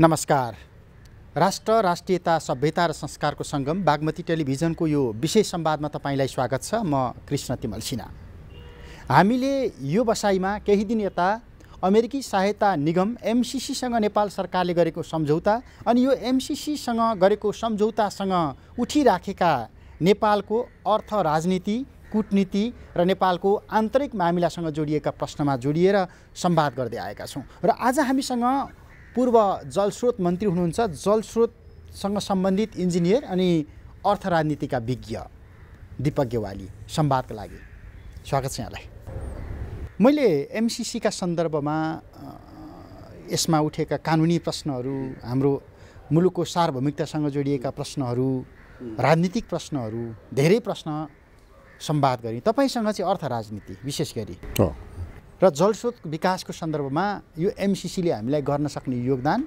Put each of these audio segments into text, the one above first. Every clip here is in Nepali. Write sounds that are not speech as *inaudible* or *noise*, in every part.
नमस्कार राष्ट्र राष्ट्रियता सभ्यता र संस्कारको सङ्गम बागमती टेलिभिजनको यो विशेष संवादमा तपाईँलाई स्वागत छ म कृष्ण तिमल सिन्हा हामीले यो बसाइमा केही दिन यता अमेरिकी सहायता निगम एमसिसीसँग नेपाल सरकारले गरेको सम्झौता अनि यो एमसिसीसँग गरेको सम्झौतासँग उठिराखेका नेपालको अर्थ राजनीति कुटनीति र नेपालको आन्तरिक मामिलासँग जोडिएका प्रश्नमा जोडिएर सम्वाद गर्दै आएका छौँ र आज हामीसँग पूर्व जलस्रोत मन्त्री हुनुहुन्छ जलस्रोतसँग सम्बन्धित इन्जिनियर अनि अर्थ राजनीतिका विज्ञ दिपक गेवाली सम्वादको लागि स्वागत छ यहाँलाई मैले एमसिसीका सन्दर्भमा यसमा उठेका कानुनी प्रश्नहरू हाम्रो मुलुकको सार्वभौमिकतासँग जोडिएका प्रश्नहरू राजनीतिक प्रश्नहरू धेरै प्रश्न सम्वाद गरेँ तपाईँसँग चाहिँ अर्थ राजनीति विशेष गरी र जलस्रोत विकासको सन्दर्भमा यो एमसिसीले हामीलाई गर्न सक्ने योगदान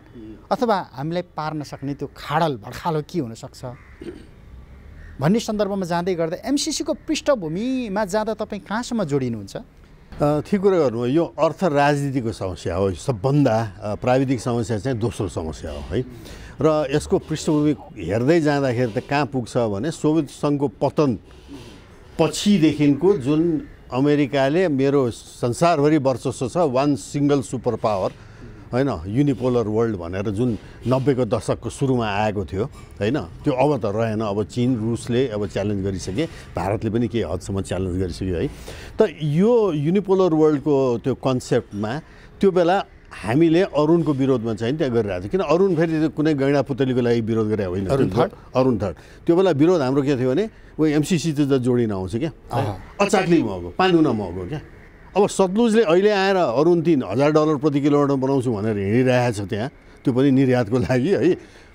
अथवा हामीलाई पार्न सक्ने त्यो खाडल भड्खालो के हुनसक्छ भन्ने सन्दर्भमा जाँदै गर्दा एमसिसीको पृष्ठभूमिमा जाँदा तपाईँ कहाँसम्म जोडिनुहुन्छ ठिक कुरा गर्नु यो अर्थ राजनीतिको समस्या हो सबभन्दा प्राविधिक समस्या चाहिँ दोस्रो समस्या हो है र यसको पृष्ठभूमि हेर्दै जाँदाखेरि त कहाँ पुग्छ भने सोभियत सङ्घको पतन पछिदेखिको जुन अमेरिकाले मेरो संसारभरि वर्चस्व छ वान सिङ्गल सुपर पावर होइन युनिपोलर वर्ल्ड भनेर जुन नब्बेको दशकको सुरुमा आएको थियो होइन त्यो अब त रहेन अब चिन रुसले अब च्यालेन्ज गरिसके भारतले पनि केही हदसम्म च्यालेन्ज गरिसक्यो है त यो युनिपोलर वर्ल्डको त्यो कन्सेप्टमा त्यो बेला हामीले अरुणको विरोधमा चाहिँ त्यहाँ गरिरहेको थियो किन अरुण फेरि कुनै गैँडा पुतलीको लागि विरोध गरे होइन अरुण थर्ड अरुण थर्ड त्यो बेला विरोध हाम्रो के थियो भने ऊ एमसिसी त जोडिन आउँछ क्या अचाक्ली महँगो गुणा महँगो क्या अब सतलुजले अहिले आएर अरुण तिन हजार डलर प्रति किलोमिटर बनाउँछु भनेर हिँडिरहेको छ त्यहाँ त्यो पनि निर्यातको लागि है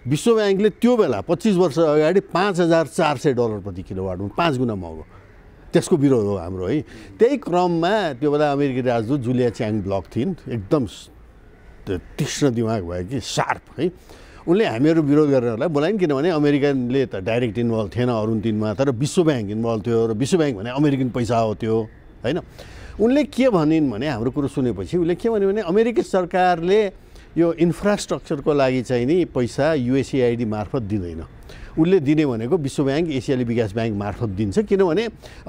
विश्व ब्याङ्कले त्यो बेला पच्चिस वर्ष अगाडि पाँच हजार चार सय डलर प्रति किलोवाटमा पाँच गुणा महँगो त्यसको विरोध हो हाम्रो है त्यही क्रममा त्यो बेला अमेरिकी राजदूत जुलिया च्याङ ब्लक थिइन् एकदम तीक्ष्ण दिमाग भयो कि सार्प है उनले हामीहरू विरोध गर्नेहरूलाई बोलाइन् किनभने अमेरिकनले त डाइरेक्ट इन्भल्भ थिएन अरुण तिनमा तर विश्व ब्याङ्क इन्भल्भ थियो र विश्व ब्याङ्क भने अमेरिकन पैसा हो त्यो होइन उनले के भनिन् भने हाम्रो कुरो सुनेपछि उसले के भन्यो भने अमेरिकी सरकारले यो इन्फ्रास्ट्रक्चरको लागि चाहिँ नि पैसा युएसएआइडी मार्फत दिँदैन उसले दिने भनेको विश्व ब्याङ्क एसियाली विकास ब्याङ्क मार्फत दिन्छ किनभने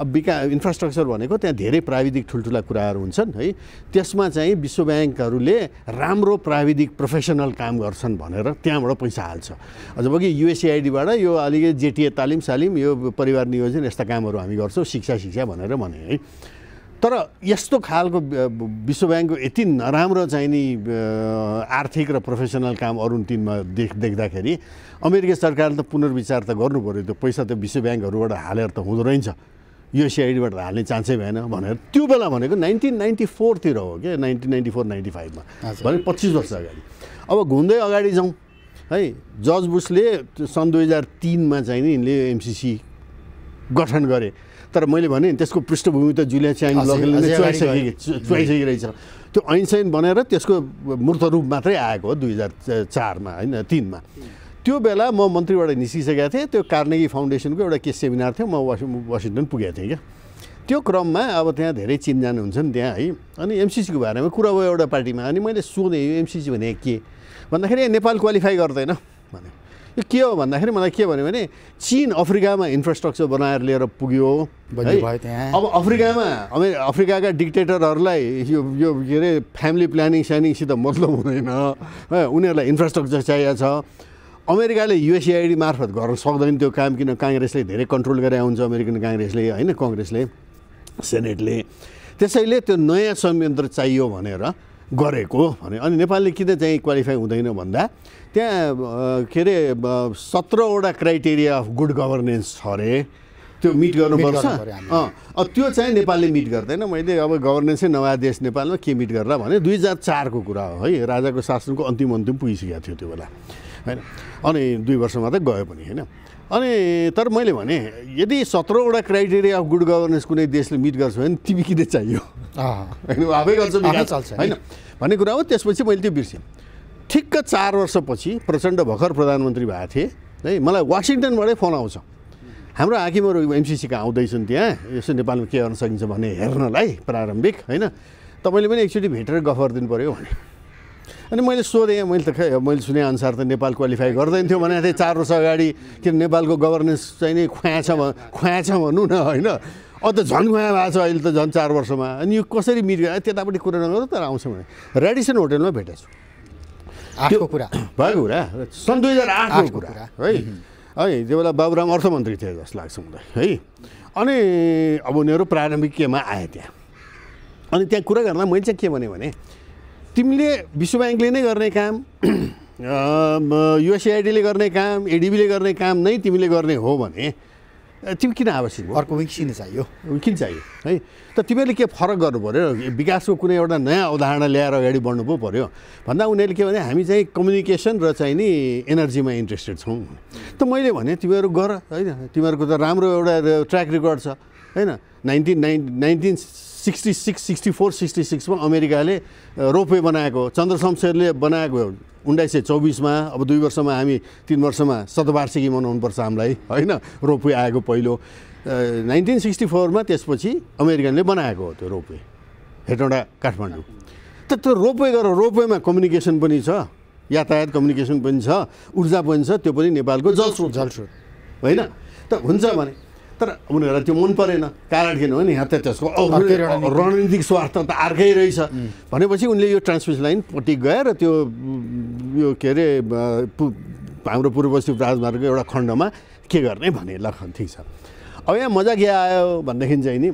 अब विका इन्फ्रास्ट्रक्चर भनेको त्यहाँ धेरै प्राविधिक ठुल्ठुला कुराहरू हुन्छन् है त्यसमा चाहिँ विश्व ब्याङ्कहरूले राम्रो प्राविधिक प्रोफेसनल काम गर्छन् भनेर त्यहाँबाट पैसा हाल्छ कि युएसएआइडीबाट यो अलिकति जेटिए तालिम सालिम यो परिवार नियोजन यस्ता कामहरू हामी गर्छौँ शिक्षा शिक्षा भनेर भने है तर यस्तो खालको विश्व ब्याङ्कको यति नराम्रो चाहिँ नि आर्थिक र प्रोफेसनल काम अरुण तिनमा देख देख्दाखेरि अमेरिकी सरकारले त पुनर्विचार त गर्नु पऱ्यो त्यो पैसा त विश्व ब्याङ्कहरूबाट हालेर त हुँदो रहेछ यो हाल्ने चान्सै भएन भनेर त्यो बेला भनेको नाइन्टिन नाइन्टी फोरतिर हो क्या नाइन्टिन नाइन्टी फोर नाइन्टी फाइभमा भने पच्चिस वर्ष अगाडि अब घुम्दै अगाडि जाउँ है जज बुसले सन् दुई हजार तिनमा चाहिँ नि यिनले एमसिसी गठन गरे तर मैले भने त्यसको पृष्ठभूमि त जुलिया च्याङ लगेले नै चुहाइसकेको रहेछ त्यो ऐनसाइन बनाएर त्यसको मूर्त रूप मात्रै आएको हो दुई हजार चारमा होइन तिनमा त्यो बेला म मन्त्रीबाट निस्किसकेको थिएँ त्यो कार्नेगी फाउन्डेसनको एउटा केस सेमिनार थियो म वासिङटन पुगेको थिएँ क्या त्यो क्रममा अब त्यहाँ धेरै चिनजान नि त्यहाँ है अनि एमसिसीको बारेमा कुरा भयो एउटा पार्टीमा अनि मैले सोधेँ एमसिसी भने के भन्दाखेरि नेपाल क्वालिफाई गर्दैन भने यो के हो भन्दाखेरि मलाई के भन्यो भने चिन अफ्रिकामा इन्फ्रास्ट्रक्चर बनाएर लिएर पुग्यो है अब अफ्रिकामा अमे अफ्रिकाका डिक्टेटरहरूलाई यो यो के अरे फ्यामिली प्लानिङ स्यानिङसित मतलब हुँदैन है उनीहरूलाई इन्फ्रास्ट्रक्चर चाहिएको छ अमेरिकाले युएसएआइडी मार्फत गर्न सक्दैन त्यो काम किन काङ्ग्रेसले धेरै कन्ट्रोल गरेर आउँछ अमेरिकन काङ्ग्रेसले होइन कङ्ग्रेसले सेनेटले त्यसैले त्यो नयाँ संयन्त्र चाहियो भनेर गरेको भने अनि नेपालले किन चाहिँ क्वालिफाई हुँदैन भन्दा त्यहाँ के अरे सत्रवटा क्राइटेरिया अफ गुड गभर्नेन्स छ अरे त्यो मिट गर्नुपर्छ अब त्यो चाहिँ नेपालले मिट गर्दैन मैले अब गभर्नेन्सै नयाँ देश नेपालमा के मिट गरेर भने दुई हजार चारको कुरा हो है राजाको शासनको अन्तिम अन्तिम पुगिसकेको थियो त्यो बेला होइन अनि दुई वर्ष मात्रै गयो पनि होइन अनि तर मैले भने यदि सत्रवटा क्राइटेरिया अफ गुड गभर्नेन्स कुनै देशले मिट गर्छ भने तिमी किन चाहियो होइन आफै गर्छ चल्छ होइन भन्ने कुरा हो त्यसपछि मैले त्यो बिर्सेँ ठिक्क चार वर्षपछि प्रचण्ड भर्खर प्रधानमन्त्री भएको थिएँ है मलाई वासिङटनबाटै फोन आउँछ हाम्रो हाकिमहरू एमसिसीका आउँदैछन् त्यहाँ यसो नेपालमा के गर्न सकिन्छ भने हेर्नलाई प्रारम्भिक होइन तपाईँले पनि एकचोटि भेटेर गफ गरिदिनु पऱ्यो भने अनि मैले सोधेँ मैले त खै मैले सुनेअनुसार त नेपाल क्वालिफाई गर्दैन थियो भनेको थिएँ चार वर्ष अगाडि किन नेपालको गभर्नेन्स चाहिँ नै खुवाएँ छ खुवाएँ छ भनौँ न होइन अन्त झन् खुवाया भएको छ अहिले त झन् चार वर्षमा अनि यो कसरी मिट गरेर त्यतापट्टि कुरा नगर तर आउँछ भने रेडिसन होटेलमा भेटेको छु आठको कुरा भएको कुरा सन् दुई हजार आठको कुरा है है त्यो बेला बाबुराम अर्थमन्त्री थिए जस्तो लाग्छ मलाई है अनि अब उनीहरू प्रारम्भिक केमा आए त्यहाँ अनि त्यहाँ कुरा गर्दा मैले चाहिँ के भने तिमीले विश्व ब्याङ्कले नै गर्ने काम युएसएआइडीले *clears throat* गर्ने काम एडिबीले गर्ने काम नै तिमीले गर्ने हो भने तिमी किन आवश्यक हो अर्को किन चाहियो किन चाहियो है त तिमीहरूले के फरक गर्नु पऱ्यो विकासको कुनै एउटा नयाँ उदाहरण ल्याएर अगाडि बढ्नु पो पऱ्यो भन्दा उनीहरूले के भने हामी चाहिँ कम्युनिकेसन र चाहिँ नि एनर्जीमा इन्ट्रेस्टेड छौँ त मैले भने तिमीहरू गर होइन तिमीहरूको त राम्रो एउटा ट्र्याक रेकर्ड छ होइन nineteen nine nineteen sixty six sixty four sixty सिक्समा अमेरिकाले रोपवे बनाएको चन्द्र शमशेरले बनाएको उन्नाइस सय चौबिसमा अब दुई वर्षमा हामी तिन वर्षमा शतवार्षिकी मनाउनुपर्छ हामीलाई होइन रोपवे आएको पहिलो नाइन्टिन सिक्सटी फोरमा त्यसपछि अमेरिकनले बनाएको हो त्यो रोपवे हेटौँडा काठमाडौँ त त्यो रोपवे गरेर रोपवेमा कम्युनिकेसन पनि छ यातायात कम्युनिकेसन पनि छ ऊर्जा पनि छ त्यो पनि नेपालको जलस्रोत जलस्रोत होइन त हुन्छ भने तर उनीहरूलाई त्यो मन परेन कारण किनभने यहाँ त त्यसको रणनीतिक स्वार्थ त अर्कै रहेछ भनेपछि उनले यो ट्रान्समिसन लाइन लाइनपट्टि गएर त्यो यो के अरे हाम्रो पूर्व राजमार्गको एउटा खण्डमा के गर्ने भने ल ठिक छ अब यहाँ मजा के आयो भनेदेखि चाहिँ नि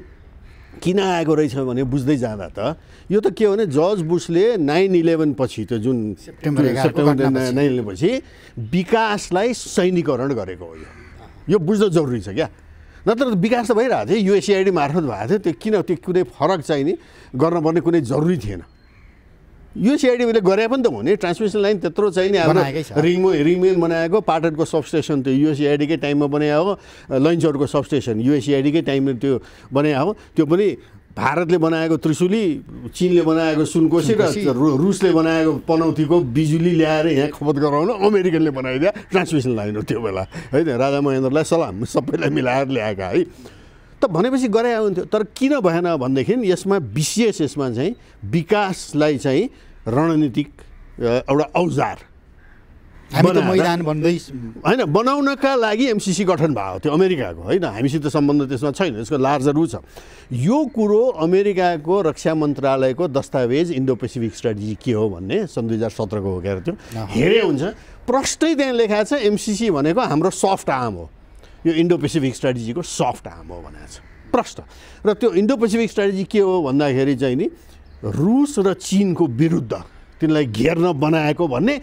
किन आएको रहेछ भने बुझ्दै जाँदा त यो त के हो भने जर्ज बुसले नाइन इलेभेन पछि त्यो जुन सेप्टेम्बर सेप्टेम्बर नाइन इलेभेन पछि विकासलाई सैनिकरण गरेको हो यो यो बुझ्न जरुरी छ क्या नत्र विकास त भइरहेको थियो युएसिआइडी मार्फत भएको थियो त्यो किन त्यो कुनै फरक चाहिँ नि गर्नुपर्ने कुनै जरुरी थिएन युएसिआइडी उसले गरे पनि त हुने ट्रान्समिसन लाइन त्यत्रो चाहिँ नि अब रिमेन बनाएको पाटनको सबस्टेसन त्यो युएसिआइडीकै टाइममा बनाएको लन्चहरूको सबस्टेसन युएसिआइडीकै टाइममा त्यो बनाएको त्यो पनि भारतले बनाएको त्रिशुली चिनले बनाएको सुनकोसी र रुसले बनाएको पनौतीको बिजुली ल्याएर यहाँ खपत गराउन अमेरिकनले बनाइदिए ट्रान्समिसन लाइन हो त्यो बेला है राजा महेन्द्रलाई सलाम सबैलाई मिलाएर ल्याएका है त भनेपछि गरे हुन्थ्यो तर किन भएन भनेदेखि यसमा विशेष यसमा चाहिँ विकासलाई चाहिँ रणनीतिक एउटा औजार हामी त मैदान भन्दै होइन बनाउनका लागि एमसिसी गठन भएको थियो अमेरिकाको होइन हामीसित सम्बन्ध त्यसमा छैन यसको लार्जर रु छ यो कुरो अमेरिकाको रक्षा मन्त्रालयको दस्तावेज इन्डो पेसिफिक स्ट्राटेजी के हो भन्ने सन् दुई हजार सत्रको हो क्या त्यो हेरे हुन्छ प्रष्टै त्यहाँ लेखाएको छ एमसिसी भनेको हाम्रो सफ्ट आर्म हो यो इन्डो पेसिफिक स्ट्राटेजीको सफ्ट आर्म हो भनेको छ प्रष्ट र त्यो इन्डो पेसिफिक स्ट्राटेजी के हो भन्दाखेरि चाहिँ नि रुस र चिनको विरुद्ध तिनलाई घेर्न बनाएको भन्ने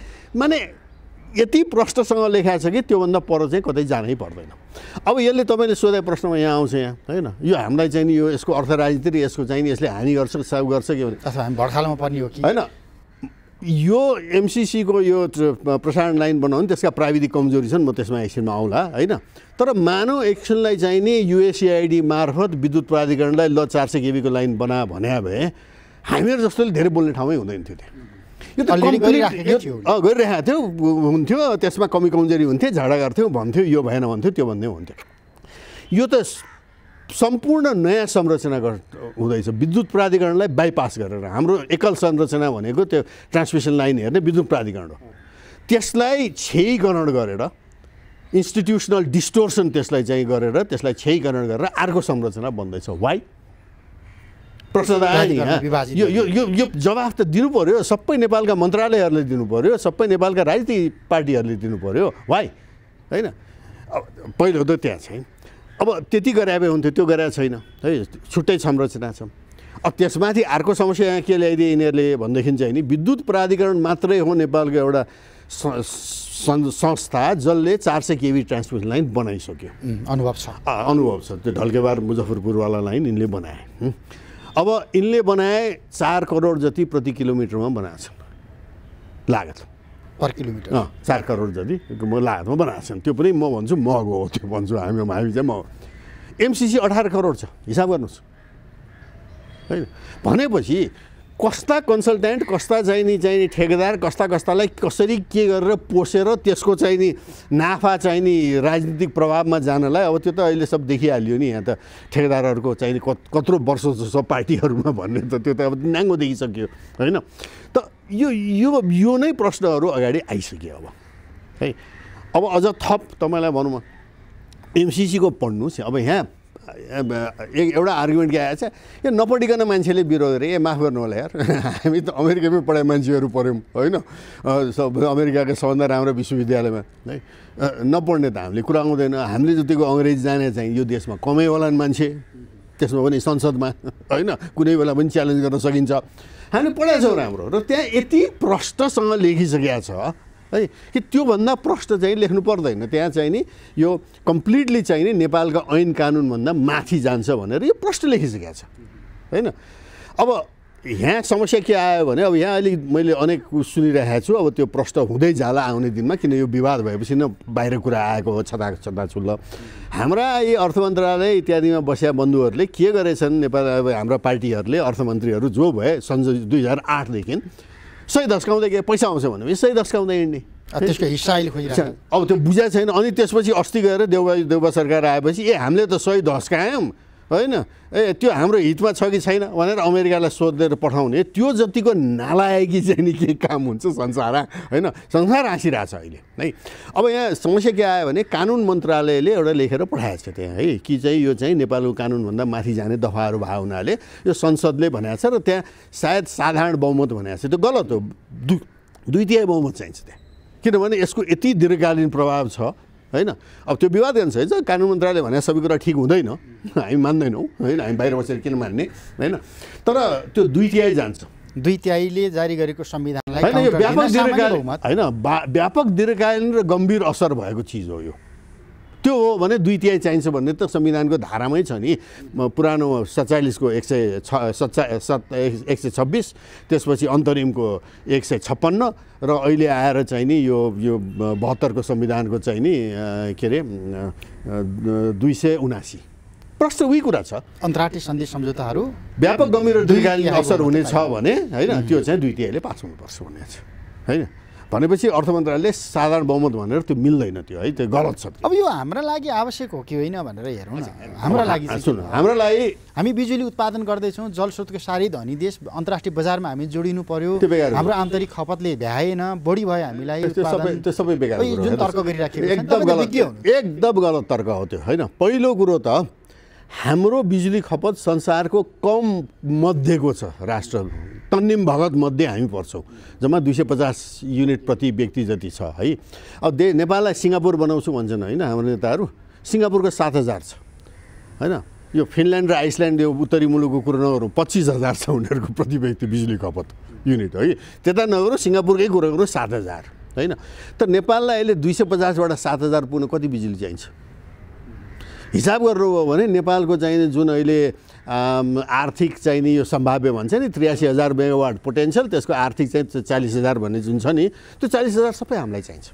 माने यति प्रष्टसँग लेखाएको छ कि त्योभन्दा पर चाहिँ कतै जानै पर्दैन अब यसले तपाईँले सोधे प्रश्नमा यहाँ आउँछ यहाँ होइन यो हामीलाई चाहिँ नि यो यसको अर्थ राजनीति यसको चाहिँ नि यसले हानि गर्छ साउ गर्छ कि भने भर्खालमा पर्ने हो कि होइन यो एमसिसीको यो प्रसारण लाइन बनाउनु त्यसका प्राविधिक कमजोरी छन् म त्यसमा एकछिनमा आउँला होइन तर मानव एक्सनलाई नि युएसिआइडी मार्फत विद्युत प्राधिकरणलाई ल चार सय केबीको लाइन बना भन्या भए हामीहरू जस्तोले धेरै बोल्ने ठाउँमै हुँदैन थियो त्यहाँ यो त गरिरहेको थियो हुन्थ्यो त्यसमा कमी कमजोरी हुन्थ्यो झगडा गर्थ्यो भन्थ्यो यो भएन भन्थ्यो त्यो भन्दै हुन्थ्यो यो त सम्पूर्ण नयाँ संरचना हुँदैछ विद्युत प्राधिकरणलाई बाइपास गरेर हाम्रो एकल संरचना भनेको त्यो ट्रान्समिसन लाइन हेर्ने विद्युत प्राधिकरण हो त्यसलाई क्षयीकरण गरेर इन्स्टिट्युसनल डिस्टोर्सन त्यसलाई चाहिँ गरेर त्यसलाई क्षयीकरण गरेर अर्को संरचना बन्दैछ वाइ प्रश्नदायी यो यो यो यो जवाफ त दिनु पऱ्यो सबै नेपालका मन्त्रालयहरूले दिनु पऱ्यो सबै नेपालका राजनीतिक पार्टीहरूले दिनु पऱ्यो वाइ होइन पहिलो त त्यहाँ छैन अब त्यति गरे भए हुन्थ्यो त्यो गरे छैन है छुट्टै संरचना छ अब त्यसमाथि अर्को समस्या यहाँ के ल्याइदिए यिनीहरूले भनेदेखि चाहिँ नि विद्युत प्राधिकरण मात्रै हो नेपालको एउटा संस्था जसले चार सय केबी ट्रान्समिसन लाइन बनाइसक्यो अनुभव छ अनुभव छ त्यो ढल्केबार मुजफ्फरपुरवाला लाइन यिनले बनाए अब यिनले बनाए चार करोड जति प्रति किलोमिटरमा बनाएछन् छन् लागत पर किलोमिटर चार करोड जति लागतमा बनाएछन् छन् त्यो पनि म भन्छु महँगो हो त्यो भन्छु हामी हामी चाहिँ महँगो एमसिसी अठार करोड छ हिसाब गर्नुहोस् होइन भनेपछि कस्ता कन्सल्ट्यान्ट कस्ता चाहिने चाहिने ठेकेदार कस्ता कस्तालाई कसरी के गरेर पोसेर त्यसको चाहिने नाफा चाहिने राजनीतिक प्रभावमा जानलाई अब त्यो त अहिले सब देखिहाल्यो नि यहाँ त ठेकेदारहरूको चाहिने कत्रो वर्ष जस्तो पार्टीहरूमा भन्ने त त्यो त अब न्याङ्गो देखिसक्यो होइन त यो यो यो नै प्रश्नहरू अगाडि आइसक्यो अब है अब अझ थप तपाईँलाई भनौँ एमसिसीको पढ्नुहोस् अब यहाँ एउटा आर्गुमेन्ट के आएछ यो नपढिकन मान्छेले विरोध गरे ए माफ गर्नु होला यार *laughs* हामी त अमेरिकामै पढाइ मान्छेहरू पढ्यौँ होइन सब अमेरिकाको सबभन्दा राम्रो विश्वविद्यालयमा है नपढ्ने त हामीले कुरा आउँदैन हामीले जतिको अङ्ग्रेजी जाने चाहिँ यो देशमा कमै होलान् मान्छे त्यसमा पनि संसदमा होइन कुनै बेला पनि च्यालेन्ज गर्न सकिन्छ हामीले पढाएको छौँ राम्रो र त्यहाँ यति प्रष्टसँग लेखिसकेका छ है कि त्योभन्दा प्रष्ट चाहिँ लेख्नु पर्दैन त्यहाँ चाहिँ नि यो कम्प्लिटली चाहिँ नि नेपालको ऐन कानुनभन्दा माथि जान्छ भनेर यो प्रष्ट लेखिसकेको छ होइन अब यहाँ समस्या के आयो भने अब यहाँ अलिक मैले अनेक सुनिरहेको छु अब त्यो प्रश्न हुँदै जाला आउने दिनमा किन यो विवाद भएपछि न बाहिर कुरा आएको हो छता छता छुल्ल हाम्रा यी अर्थ मन्त्रालय इत्यादिमा बसेका बन्धुहरूले के गरेछन् नेपाल अब हाम्रा पार्टीहरूले अर्थमन्त्रीहरू जो भए सन् दुई हजार आठदेखि सय धस्काउँदै गए पैसा आउँछ भनेपछि सय धस्काउँदै हिँड्ने त्यसको अब त्यो बुझाएको छैन अनि त्यसपछि अस्ति गएर देउबा देउबा सरकार आएपछि ए हामीले त सही धस्कायौँ होइन ए त्यो हाम्रो हितमा छ कि छैन भनेर अमेरिकालाई सोधेर पठाउने त्यो जतिको नालायकी चाहिँ नि के काम हुन्छ संसार होइन संसार छ अहिले है अब यहाँ समस्या के आयो भने कानुन मन्त्रालयले एउटा लेखेर पठाएको छ त्यहाँ है कि चाहिँ यो चाहिँ नेपालको कानुनभन्दा माथि जाने दफाहरू भएको हुनाले यो संसदले भनेको छ र त्यहाँ सायद साधारण बहुमत भनेको छ त्यो गलत हो दुई तिहाई बहुमत चाहिन्छ त्यहाँ किनभने यसको यति दीर्घकालीन प्रभाव छ होइन अब त्यो विवाद अनुसार चाहिँ कानुन मन्त्रालयले भने सबै कुरा ठिक हुँदैन हामी मान्दैनौँ होइन हामी बाहिर बसेर किन मान्ने होइन तर त्यो दुई तिहाई जान्छ दुई तिहाईले जारी गरेको संविधानलाई होइन यो व्यापक दीर्घकालीन होइन व्यापक दीर्घकालीन र गम्भीर असर भएको चिज हो यो त्यो हो भने दुई तिहाई चाहिन्छ भन्ने त संविधानको धारामै छ नि पुरानो सत्तालिसको एक सय छ सत् एक सय छब्बिस त्यसपछि अन्तरिमको एक सय छप्पन्न र अहिले आएर चाहिँ नि यो यो बहत्तरको संविधानको चाहिँ नि के अरे दुई सय उनासी प्रश्न उही कुरा छ अन्तर्राष्ट्रिय सन्धि सम्झौताहरू व्यापक गम्भीर दीर्घकालीन असर हुनेछ भने होइन त्यो चाहिँ दुई तिहाईले पास हुनुपर्छ भन्ने छ होइन भनेपछि अर्थ मन्त्रालयले साधारण बहुमत भनेर त्यो मिल्दैन त्यो है त्यो गलत छ अब यो हाम्रा लागि आवश्यक हो कि होइन भनेर हेरौँ न हाम्रा लागि सुन हाम्रा लागि हामी बिजुली उत्पादन गर्दैछौँ जलस्रोतको सारी धनी देश अन्तर्राष्ट्रिय बजारमा हामी जोडिनु पर्यो हाम्रो आन्तरिक खपतले भ्याएन बढी भयो हामीलाई त्यो सबै बेकार जुन तर्क गरिराखेको एकदम गलत एकदम गलत तर्क हो त्यो होइन पहिलो कुरो त हाम्रो बिजुली खपत संसारको कम मध्येको छ राष्ट्र तन्निम भगत मध्ये हामी पर्छौँ जम्मा दुई सय पचास युनिट प्रति व्यक्ति जति छ है अब दे नेपाललाई सिङ्गापुर बनाउँछु भन्छन् होइन हाम्रो नेताहरू सिङ्गापुरको सात हजार छ होइन यो फिनल्यान्ड र आइसल्यान्ड यो उत्तरी मुलुकको कुरो नगरौँ पच्चिस हजार छ उनीहरूको प्रति व्यक्ति बिजुली खपत युनिट है त्यता नगरौँ सिङ्गापुरकै कुरो गरौँ सात हजार होइन त नेपाललाई अहिले दुई सय पचासबाट सात हजार पुग्नु कति बिजुली चाहिन्छ हिसाब गर्नुभयो भने नेपालको चाहिने जुन अहिले आर्थिक चाहिने यो सम्भाव्य भन्छ नि त्रियासी हजार मेगावाट पोटेन्सियल त्यसको आर्थिक चाहिँ चालिस हजार भन्ने जुन छ नि त्यो चालिस हजार सबै हामीलाई चाहिन्छ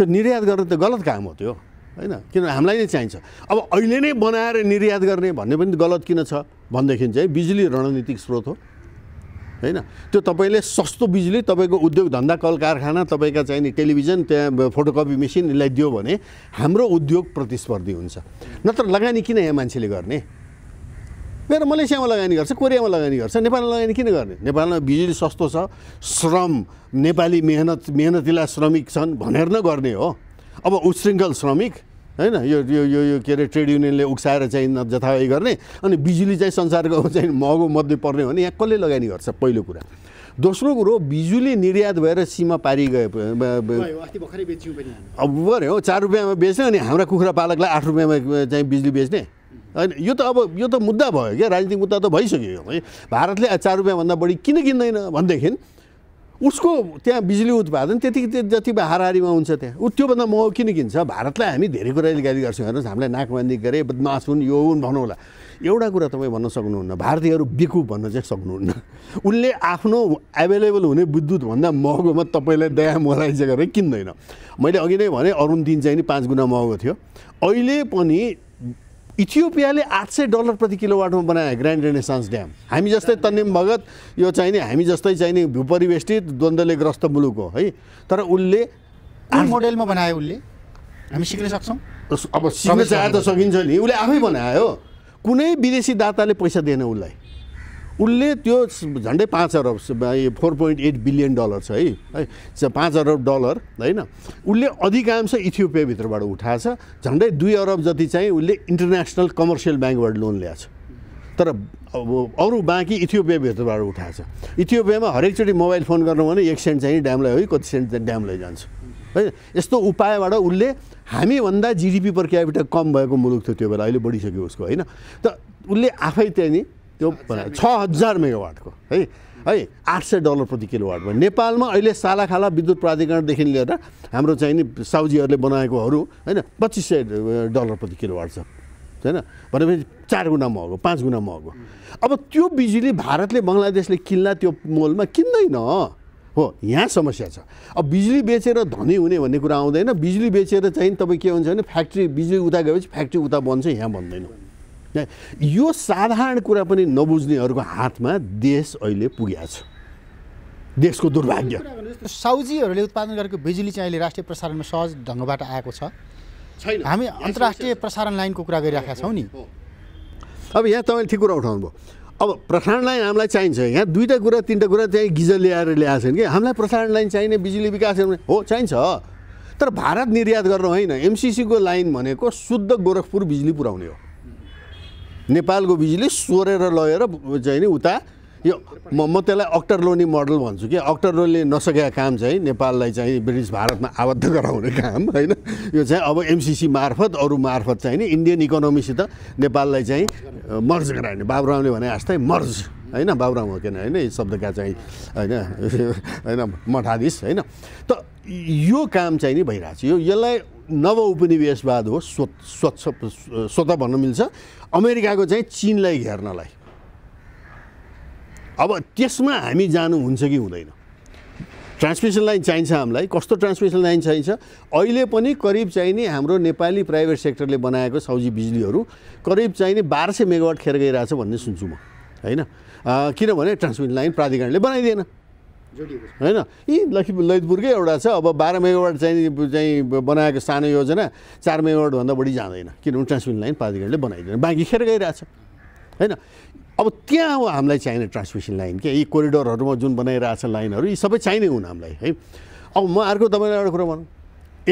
त्यो निर्यात गर्नु त गलत काम हो त्यो होइन किन हामीलाई नै चाहिन्छ अब अहिले नै बनाएर निर्यात गर्ने भन्ने पनि गलत किन छ भनेदेखि चाहिँ बिजुली रणनीतिक स्रोत हो होइन त्यो तपाईँले सस्तो बिजुली तपाईँको उद्योग धन्दा कल कारखाना तपाईँका चाहिने टेलिभिजन त्यहाँ फोटोकपी मेसिन यसलाई दियो भने हाम्रो उद्योग प्रतिस्पर्धी हुन्छ नत्र लगानी किन यहाँ मान्छेले गर्ने मेरो मलेसियामा लगानी गर्छ कोरियामा लगानी गर्छ नेपालमा लगानी किन गर्ने नेपालमा बिजुली सस्तो छ श्रम नेपाली मेहनत मेहनतीलाई श्रमिक छन् भनेर नै गर्ने हो अब उच्छृङ्खल श्रमिक होइन यो यो यो यो के अरे ट्रेड युनियनले उक्साएर चाहिँ जथावाई गर्ने अनि बिजुली चाहिँ संसारको चाहिँ महँगो मध्ये पर्ने हो भने यहाँ कसले लगानी गर्छ पहिलो कुरा दोस्रो कुरो बिजुली निर्यात भएर सीमा पारि गए अब गऱ्यो हो चार रुपियाँमा बेच्ने अनि हाम्रा कुखुरा पालकलाई आठ रुपियाँमा चाहिँ बिजुली बेच्ने होइन यो त अब यो त मुद्दा भयो क्या राजनीतिक मुद्दा त भइसक्यो है भारतले चार रुपियाँभन्दा बढी किन किन्दैन भनेदेखि उसको त्यहाँ बिजुली उत्पादन त्यति जति हाराहारीमा हुन्छ त्यहाँ ऊ त्योभन्दा महँगो किन किन्छ भारतलाई हामी धेरै कुरा गाली गर्छौँ हेर्नुहोस् हामीलाई नाकबन्दी गरे बदमास हुन् यो हुन् भनौँ होला एउटा कुरा तपाईँ भन्न सक्नुहुन्न भारतीयहरू बेकु भन्न चाहिँ सक्नुहुन्न उसले आफ्नो एभाइलेबल हुने विद्युतभन्दा महँगोमा तपाईँलाई दया मलाई चाहिँ गरेर किन्दैन मैले अघि नै भने अरुण दिन चाहिँ नि पाँच गुणा महँगो थियो अहिले पनि इथियोपियाले आठ सय डलर प्रति किलोवाटमा बनायो ग्रान्ड रेनेसान्स ड्याम हामी जस्तै तन्निम भगत यो चाहिने हामी जस्तै चाहिने भूपरिवेष्टित द्वन्द्वले ग्रस्त मुलुक हो है तर उसले मोडेलमा बनायो उसले हामी सिक्न सक्छौँ अब सिक्न चाहे त सकिन्छ नि उसले आफै बनायो कुनै विदेशी दाताले पैसा दिएन उसलाई उसले त्यो झन्डै पाँच अरब four point eight billion dollar छ है है पाँच अरब डलर होइन उसले अधिकांश इथियोपियाभित्रबाट उठाएछ झन्डै दुई अरब जति चाहिँ उसले इन्टरनेसनल कमर्सियल ब्याङ्कबाट लोन ल्याएछ तर अब अरू बाँकी इथियोपियाभित्रबाट उठाएछ इथियोपियामा हरेकचोटि मोबाइल फोन गर्नु भने एक सेन्ट चाहिँ ड्यामलाई है कति सेन्ट चाहिँ ड्यामलाई जान्छ होइन यस्तो उपायबाट उसले हामीभन्दा जिडिपी पर क्यापिटल कम भएको मुलुक थियो त्यो बेला अहिले बढिसक्यो उसको होइन त उसले आफै त्यहाँनिर त्यो छ हजार मेगावाटको है है आठ सय डलर प्रति किलो भयो नेपालमा अहिले सालाखाला विद्युत प्राधिकरणदेखि लिएर हाम्रो चाहिँ नि साउजीहरूले बनाएकोहरू होइन पच्चिस सय डलर प्रति किलो किलोवाट छ होइन भनेपछि चार गुणा महँगो पाँच गुणा महँगो अब त्यो बिजुली भारतले बङ्गलादेशले किन्ला त्यो मोलमा किन्दैन हो यहाँ समस्या छ अब बिजुली बेचेर धनी हुने भन्ने कुरा आउँदैन बिजुली बेचेर चाहिँ तपाईँ के हुन्छ भने फ्याक्ट्री बिजुली उता गएपछि फ्याक्ट्री उता बन्छ यहाँ भन्दैन यो साधारण कुरा पनि नबुझ्नेहरूको हातमा देश अहिले पुगेको छ देशको दुर्भाग्य साउजीहरूले उत्पादन गरेको बिजुली चाहिँ अहिले राष्ट्रिय प्रसारणमा सहज ढङ्गबाट आएको छ छैन हामी अन्तर्राष्ट्रिय प्रसारण लाइनको कुरा गरिरहेका छौँ नि अब यहाँ तपाईँले ठिक कुरा उठाउनुभयो अब प्रसारण लाइन हामीलाई चाहिन्छ यहाँ दुईवटा कुरा तिनवटा कुरा चाहिँ गिजर ल्याएर ल्याएको छन् कि हामीलाई प्रसारण लाइन चाहिने बिजुली विकास गर्ने हो चाहिन्छ तर भारत निर्यात गर्नु होइन एमसिसीको लाइन भनेको शुद्ध गोरखपुर बिजुली पुऱ्याउने हो नेपालको बिजुली सोरेर लगेर चाहिँ नि उता यो म म त्यसलाई अक्टरलोनी मोडल भन्छु कि अक्टरलोनीले नसकेका काम चाहिँ नेपाललाई चाहिँ ब्रिटिस भारतमा आबद्ध गराउने काम होइन यो चाहिँ अब एमसिसी मार्फत अरू मार्फत चाहिँ नि इन्डियन इकोनोमीसित नेपाललाई चाहिँ मर्ज गराउने बाबुरामले भने आस्तै मर्ज होइन बाबुराम हो किन होइन शब्दका चाहिँ होइन *laughs* होइन मठाधीश होइन त यो काम चाहिँ नि भइरहेको छ यो यसलाई नव उपनिवेशवाद हो स्वच्छ स्वतः भन्न मिल्छ अमेरिकाको चाहिँ चिनलाई घेर्नलाई अब त्यसमा हामी जानु हुन्छ कि हुँदैन ट्रान्समिसन लाइन चाहिन्छ हामीलाई कस्तो ट्रान्समिसन लाइन चाहिन्छ अहिले पनि करिब चाहिने हाम्रो नेपाली प्राइभेट सेक्टरले बनाएको सौजी बिजुलीहरू करिब चाहिने बाह्र सय मेगावाट खेर गइरहेछ भन्ने सुन्छु म होइन किनभने ट्रान्समिसन लाइन प्राधिकरणले बनाइदिएन होइन यी लखिम ललितपुरकै एउटा छ अब बाह्र मेगावाट चाहिँ चाहिँ बनाएको सानो योजना चार मेगावाटभन्दा बढी जाँदैन किनभने ट्रान्समिसन लाइन प्राधिकरणले बनाइदिएन बाँकी खेर गइरहेछ होइन अब त्यहाँ अब हामीलाई चाहिने ट्रान्समिसन लाइन के यी कोरिडोरहरूमा जुन बनाइरहेछ लाइनहरू यी सबै चाहिने हुन् हामीलाई है अब म अर्को तपाईँलाई एउटा कुरा भनौँ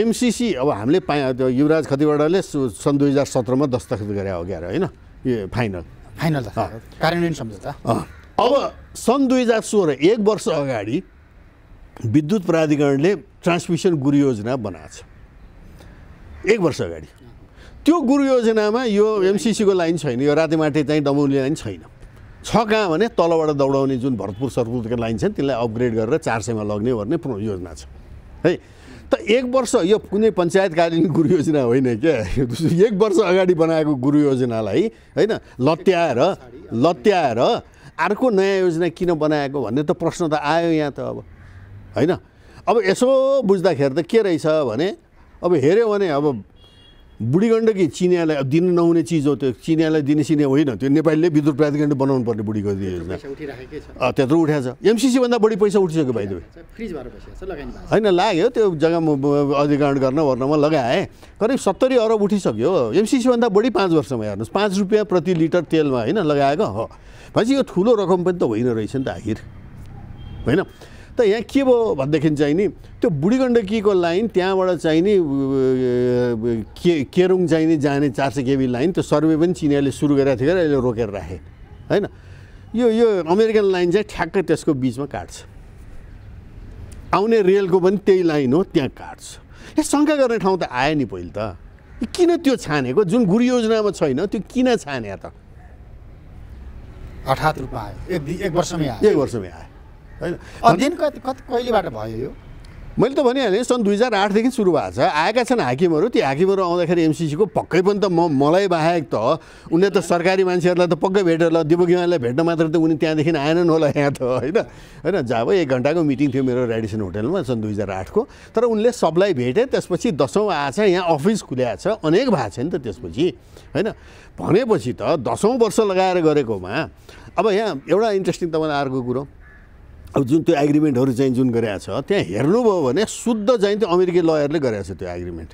एमसिसी अब हामीले पाएँ त्यो युवराज खतिवडाले सन् दुई हजार सत्रमा दस्तखत गरे अघि होइन यो फाइनल फाइनल कार्यान्वयन सम्झौता अब सन् दुई हजार सोह्र एक वर्ष अगाडि विद्युत प्राधिकरणले ट्रान्समिसन गुरु योजना बनाएको छ एक वर्ष अगाडि त्यो गुरु योजनामा यो एमसिसीको लाइन छैन यो रातेमाटे चाहिँ दमौली लाइन छैन छ कहाँ भने तलबाट दौडाउने जुन भरतपुर सरपुरको लाइन छ त्यसलाई अपग्रेड गरेर चार सयमा लग्ने भन्ने योजना छ है त एक वर्ष यो कुनै पञ्चायतकालीन गुरु योजना होइन क्या *laughs* एक वर्ष अगाडि बनाएको गुरु योजनालाई होइन लत्याएर लत्याएर अर्को नयाँ योजना किन बनाएको भन्ने त प्रश्न त आयो यहाँ त अब होइन अब यसो बुझ्दाखेरि त के रहेछ भने अब हेऱ्यो भने अब बुढी गण्डकी चिनियालाई दिन नहुने चिज हो त्यो चिनियालाई दिने दिनेसिने होइन त्यो नेपालीले विद्युत प्राधिकरण बनाउनु पर्ने बुढी गण्डकी योजना त्यत्रो उठाएको छ एमसिसीभन्दा बढी पैसा उठिसक्यो भाइ होइन लाग्यो त्यो जग्गामा अधिग्रहण गर्न वर्नमा लगाएँ करिब सत्तरी अरब उठिसक्यो एमसिसीभन्दा बढी पाँच वर्षमा हेर्नुहोस् पाँच रुपियाँ प्रति लिटर तेलमा होइन लगाएको हो भनेपछि यो ठुलो रकम पनि त होइन रहेछ नि त आखिर होइन त यहाँ के भयो भनेदेखि चाहिँ नि त्यो बुढी गण्डकीको लाइन त्यहाँबाट चाहिँ नि के केरुङ चाहिँ नि जाने चार सय केबी लाइन त्यो सर्वे पनि चिनियाले सुरु गरेको थियो र अहिले रोकेर राखे होइन यो यो अमेरिकन लाइन चाहिँ ठ्याक्कै त्यसको बिचमा काट्छ आउने रेलको पनि त्यही लाइन हो त्यहाँ काट्छ यहाँ शङ्का गर्ने ठाउँ त आयो नि पहिले त किन त्यो छानेको जुन गुरु योजनामा छैन त्यो किन छाने त अठात रूपमा आयो एक वर्षमै आयो एक वर्षमै आयो होइन अध्ययन कति कहिलेबाट भयो यो मैले त भनिहालेँ सन् दुई हजार आठदेखि सुरु भएको छ आएका छन् हाकिमहरू ती हाकिमहरू आउँदाखेरि एमसिसीको पक्कै पनि त म मलाई बाहेक त उनले त सरकारी मान्छेहरूलाई त पक्कै भेटेर ल दिपकिमालाई भेट्न मात्र त उनी त्यहाँदेखि आएनन् होला यहाँ त होइन होइन जाब एक घन्टाको मिटिङ थियो मेरो रेडिसन होटेलमा सन् दुई हजार आठको तर उनले सबलाई भेटे त्यसपछि दसौँ आएछ यहाँ अफिस खुल्या छ अनेक भएको छ नि त त्यसपछि होइन भनेपछि त दसौँ वर्ष लगाएर गरेकोमा अब यहाँ एउटा इन्ट्रेस्टिङ तपाईँलाई अर्को कुरो अब जुन त्यो एग्रिमेन्टहरू चाहिँ जुन गरेको छ त्यहाँ हेर्नुभयो भने शुद्ध चाहिँ त्यो अमेरिकी लयरले गरेको छ त्यो एग्रिमेन्ट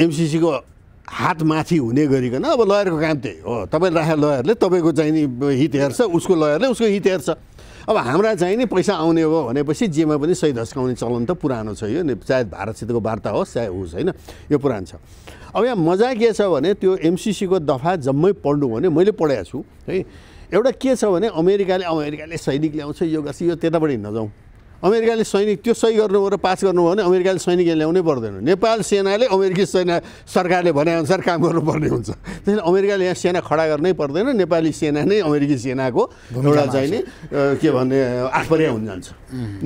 एमसिसीको हात माथि हुने गरिकन अब लयरको काम त्यही हो तपाईँले राखेको लयरले तपाईँको चाहिँ नि हित हेर्छ उसको लयरले उसको हित हेर्छ अब हाम्रा चाहिँ नि पैसा आउने हो भनेपछि जेमा पनि सही धस्काउने चलन त पुरानो छ यो चाहे भारतसितको वार्ता होस् चाहे होस् होइन यो पुरानो छ अब यहाँ मजा के छ भने त्यो एमसिसीको दफा जम्मै पढ्नु भने मैले पढाएको छु है एउटा के छ भने अमेरिकाले अमेरिकाले सैनिक ल्याउँछ यो गर्छ यो त्यताबाट हिँड्न जाउँ अमेरिकाले सैनिक त्यो सही गर्नुभयो र पास गर्नुभयो भने अमेरिकाले सैनिक ल्याउनै पर्दैन नेपाल सेनाले अमेरिकी सेना सरकारले भनेअनुसार काम गर्नुपर्ने हुन्छ त्यसैले अमेरिकाले यहाँ सेना खडा गर्नै पर्दैन नेपाली सेना नै अमेरिकी सेनाको एउटा चाहिँ नि के भन्ने आठपर्या हुन जान्छ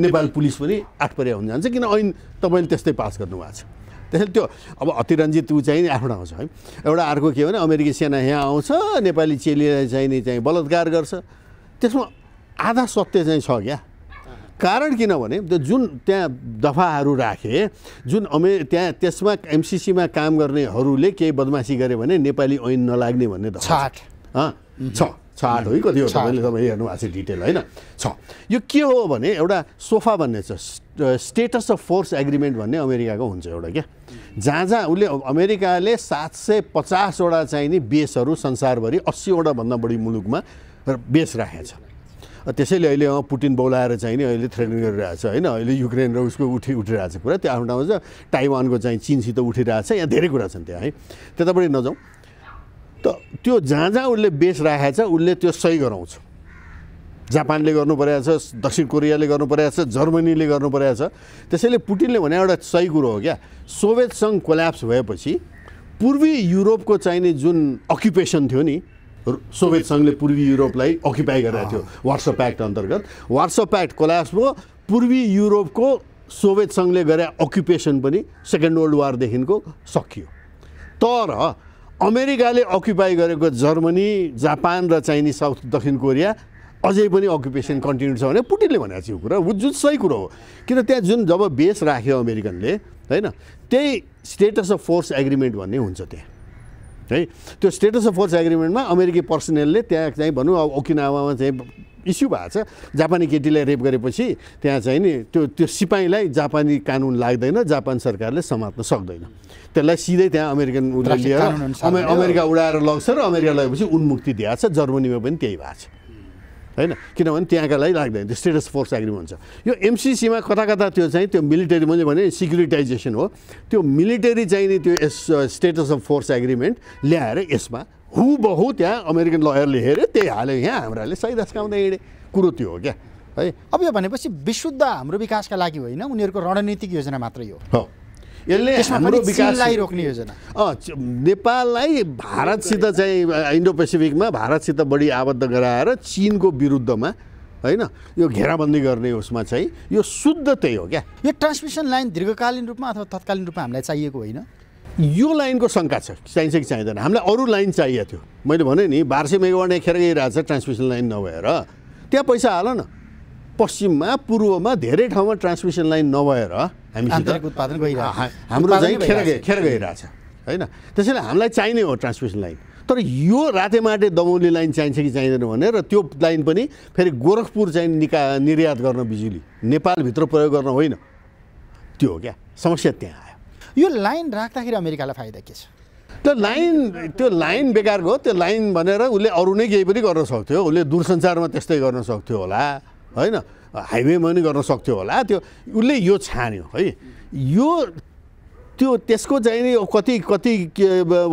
नेपाल पुलिस पनि आठपर्या हुन जान्छ किन ऐन तपाईँले त्यस्तै पास गर्नुभएको छ त्यसैले त्यो अब अतिरञ्जित ऊ चाहिँ आफ्नो आउँछ है एउटा अर्को के भने अमेरिकी सेना यहाँ आउँछ नेपाली चेलीलाई चाहिँ नि चाहिँ बलात्कार गर्छ त्यसमा आधा सत्य चाहिँ छ क्या कारण किनभने त्यो जुन त्यहाँ दफाहरू राखे जुन अमे त्यहाँ त्यसमा एमसिसीमा काम गर्नेहरूले केही बदमासी गरे भने नेपाली ऐन नलाग्ने भन्ने छ छ आठ होइको थियो तपाईँले तपाईँ हेर्नु भएको छ डिटेल होइन छ यो के हो भने एउटा सोफा भन्ने छ स्टेटस अफ फोर्स एग्रिमेन्ट भन्ने अमेरिकाको हुन्छ एउटा क्या जहाँ जहाँ उसले अमेरिकाले सात सय पचासवटा चाहिँ नि बेसहरू संसारभरि अस्सीवटा भन्दा बढी मुलुकमा बेस राखेको छ त्यसैले अहिले पुटिन बोलाएर चाहिँ नि अहिले थ्रेडिङ गरिरहेछ होइन अहिले युक्रेन र उसको उठि उठिरहेको छ कुरा त्यो आफ्नो ठाउँमा छ ताइवानको चाहिँ चिनसित उठिरहेछ यहाँ धेरै कुरा छन् त्यहाँ है त्यतापट्टि नजाउँ त त्यो जहाँ जहाँ उसले बेस राखेको छ उसले त्यो सही गराउँछ जापानले गर्नु परेको छ दक्षिण कोरियाले गर्नु परेको छ जर्मनीले गर्नु परेको छ त्यसैले पुटिनले भने एउटा सही कुरो हो क्या सोभियत सङ्घ कोल्याप्स भएपछि पूर्वी युरोपको चाहिने जुन अक्युपेसन थियो नि सोभियत सङ्घले पूर्वी युरोपलाई अक्युपाई गरेको थियो वाट्सअप एक्ट अन्तर्गत वाट्सअप एक्ट कोल्याप्स भयो पूर्वी युरोपको सोभियत सङ्घले गरे अक्युपेसन पनि सेकेन्ड वर्ल्ड वारदेखिको सकियो तर अमेरिकाले अक्युपाई गरेको जर्मनी जापान र चाइनिज साउथ दक्षिण कोरिया अझै पनि अक्युपेसन कन्टिन्यू छ भने पुटिनले भनेको छ यो कुरा जुन सही कुरो हो किन त्यहाँ जुन जब बेस राख्यो अमेरिकनले होइन त्यही स्टेटस अफ फोर्स एग्रिमेन्ट भन्ने हुन्छ त्यहाँ है त्यो स्टेटस अफ फोर्स एग्रिमेन्टमा अमेरिकी पर्सनलले त्यहाँ चाहिँ भनौँ अब ओकिनावामा चाहिँ इस्यु भएको छ जापानी केटीलाई रेप गरेपछि त्यहाँ चाहिँ नि त्यो त्यो सिपाहीलाई जापानी कानुन लाग्दैन जापान सरकारले समात्न सक्दैन त्यसलाई सिधै त्यहाँ अमेरिकन उसले लिएर अमेरिका उडाएर लग्छ र अमेरिका लगेपछि उन्मुक्ति दिएको छ जर्मनीमा पनि त्यही भएको छ होइन किनभने त्यहाँका लागि लाग्दैन त्यो स्टेटस फोर्स एग्रिमेन्ट छ यो एमसिसीमा कता कता त्यो चाहिँ त्यो मिलिटरी मैले भने सिक्युरिटाइजेसन हो त्यो मिलिटरी चाहिँ नि त्यो S status of force agreement ल्याएर यसमा हु बहु त्यहाँ अमेरिकन लयरले हेऱ्यो त्यही हाल्यो यहाँ हाम्राले सही गाउँदा हिँडे कुरो त्यो हो क्या है अब यो भनेपछि विशुद्ध हाम्रो विकासका लागि होइन उनीहरूको रणनीतिक योजना मात्रै हो यसले हाम्रो विकासलाई रोक्ने योजना नेपाललाई भारतसित चाहिँ इन्डो पेसिफिकमा भारतसित बढी आबद्ध गराएर चिनको विरुद्धमा होइन यो घेराबन्दी गर्ने उसमा चाहिँ यो शुद्ध त्यही हो क्या यो ट्रान्समिसन लाइन दीर्घकालीन रूपमा अथवा तत्कालीन रूपमा हामीलाई चाहिएको होइन यो लाइनको शङ्का छ चाहिन्छ कि चाहिँदैन हामीलाई अरू लाइन चाहिएको थियो मैले भने नि बाह्र मेगावाट खेर गइरहेको छ ट्रान्समिसन लाइन नभएर त्यहाँ पैसा हाल न पश्चिममा पूर्वमा धेरै ठाउँमा ट्रान्समिसन लाइन नभएर हामी उत्पादन हाम्रो चाहिँ खेर खेर गइरहेछ होइन त्यसैले हामीलाई चाहिने हो ट्रान्समिसन लाइन तर यो राते माटे दमौली लाइन चाहिन्छ कि चाहिँदैन भनेर त्यो लाइन पनि फेरि गोरखपुर चाहिँ निका निर्यात गर्न बिजुली नेपालभित्र प्रयोग गर्न होइन त्यो हो क्या समस्या त्यहाँ आयो यो लाइन राख्दाखेरि अमेरिकालाई फाइदा के छ त्यो लाइन त्यो लाइन बेकारको गयो त्यो लाइन भनेर उसले अरू नै केही पनि गर्न सक्थ्यो उसले दूरसञ्चारमा त्यस्तै गर्न सक्थ्यो होला होइन हाइवेमा पनि गर्न सक्थ्यो होला त्यो उसले यो छान्यो है यो त्यो त्यसको चाहिँ नि कति कति